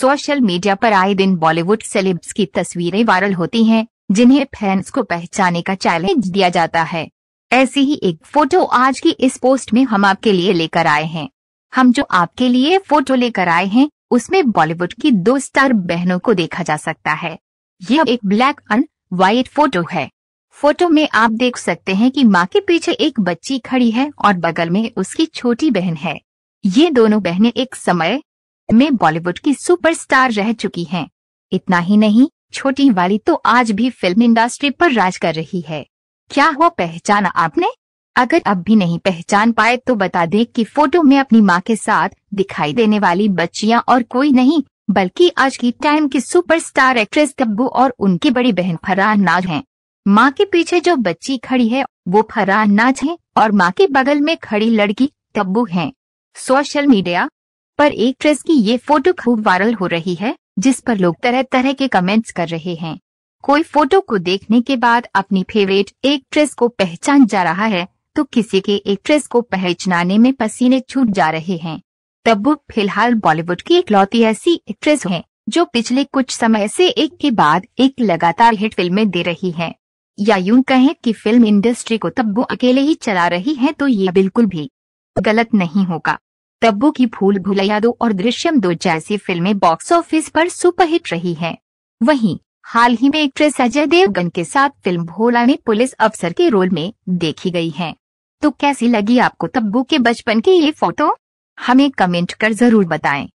Social media पर आए दिन बॉलीवुड सेलिब्स की तस्वीरें वायरल होती हैं, जिन्हें फैंस को पहचाने का चैलेंज दिया जाता है ऐसी ही एक फोटो आज की इस पोस्ट में हम आपके लिए लेकर आए हैं हम जो आपके लिए फोटो लेकर आए हैं उसमें बॉलीवुड की दो स्टार बहनों को देखा जा सकता है यह एक ब्लैक एंड व्हाइट फोटो है फोटो में आप देख सकते हैं कि माँ के पीछे एक बच्ची खड़ी है और बगल में उसकी छोटी बहन है ये दोनों बहनें एक समय में बॉलीवुड की सुपरस्टार रह चुकी हैं। इतना ही नहीं छोटी वाली तो आज भी फिल्म इंडस्ट्री पर राज कर रही है क्या हुआ पहचान आपने अगर अब भी नहीं पहचान पाए तो बता दें कि फोटो में अपनी माँ के साथ दिखाई देने वाली बच्चियां और कोई नहीं बल्कि आज की टाइम की सुपरस्टार एक्ट्रेस तब्बू और उनकी बड़ी बहन फरहान नाज हैं। माँ के पीछे जो बच्ची खड़ी है वो फरहान नाज है और माँ के बगल में खड़ी लड़की तब्बू है सोशल मीडिया पर एक ड्रेस की ये फोटो खूब वायरल हो रही है जिस पर लोग तरह तरह के कमेंट्स कर रहे हैं कोई फोटो को देखने के बाद अपनी फेवरेट एक ड्रेस को पहचान जा रहा है तो किसी के एक ड्रेस को पहचानने में पसीने छूट जा रहे हैं तब्बू फिलहाल बॉलीवुड की एक लौती ऐसी एक्ट्रेस है जो पिछले कुछ समय से एक के बाद एक लगातार हिट फिल्में दे रही है या यूं कहें कि फिल्म इंडस्ट्री को तब्बू अकेले ही चला रही है तो ये बिल्कुल भी गलत नहीं होगा तब्बू की फूल भुलैया दो और दृश्यम दो जैसी फिल्में बॉक्स ऑफिस पर सुपरहिट रही हैं। वहीं हाल ही में एक्ट्रेस अजय देवगन के साथ फिल्म भोला में पुलिस अफसर के रोल में देखी गई हैं। तो कैसी लगी आपको तब्बू के बचपन की ये फोटो हमें कमेंट कर जरूर बताएं।